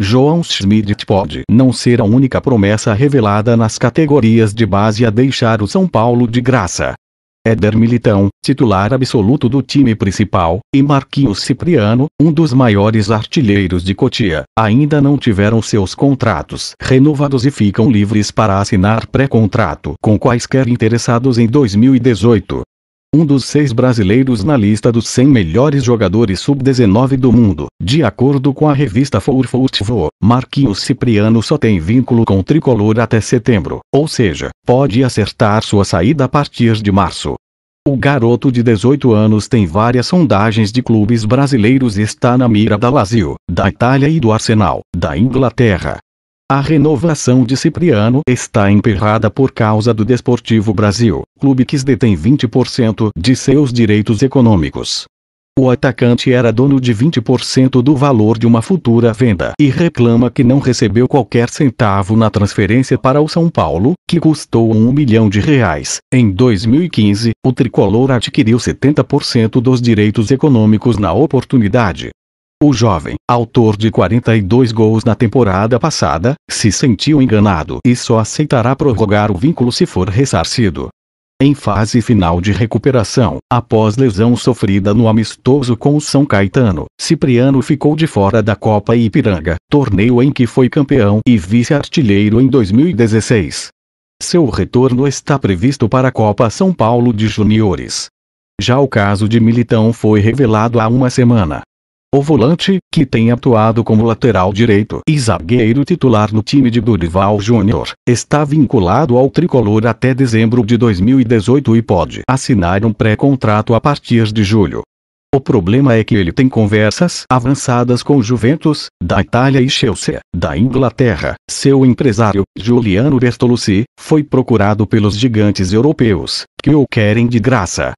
João Schmidt pode não ser a única promessa revelada nas categorias de base a deixar o São Paulo de graça. Éder Militão, titular absoluto do time principal, e Marquinhos Cipriano, um dos maiores artilheiros de Cotia, ainda não tiveram seus contratos renovados e ficam livres para assinar pré-contrato com quaisquer interessados em 2018 um dos seis brasileiros na lista dos 100 melhores jogadores sub-19 do mundo. De acordo com a revista Football, Marquinhos Cipriano só tem vínculo com o tricolor até setembro, ou seja, pode acertar sua saída a partir de março. O garoto de 18 anos tem várias sondagens de clubes brasileiros e está na mira da Lazio, da Itália e do Arsenal, da Inglaterra, a renovação de Cipriano está emperrada por causa do Desportivo Brasil, clube que detém 20% de seus direitos econômicos. O atacante era dono de 20% do valor de uma futura venda e reclama que não recebeu qualquer centavo na transferência para o São Paulo, que custou um milhão de reais. Em 2015, o tricolor adquiriu 70% dos direitos econômicos na oportunidade. O jovem, autor de 42 gols na temporada passada, se sentiu enganado e só aceitará prorrogar o vínculo se for ressarcido. Em fase final de recuperação, após lesão sofrida no amistoso com o São Caetano, Cipriano ficou de fora da Copa Ipiranga, torneio em que foi campeão e vice-artilheiro em 2016. Seu retorno está previsto para a Copa São Paulo de Juniores. Já o caso de Militão foi revelado há uma semana, o volante, que tem atuado como lateral direito e zagueiro titular no time de Dorival Júnior, está vinculado ao tricolor até dezembro de 2018 e pode assinar um pré-contrato a partir de julho. O problema é que ele tem conversas avançadas com Juventus, da Itália e Chelsea, da Inglaterra. Seu empresário, Juliano Bertolucci, foi procurado pelos gigantes europeus, que o querem de graça,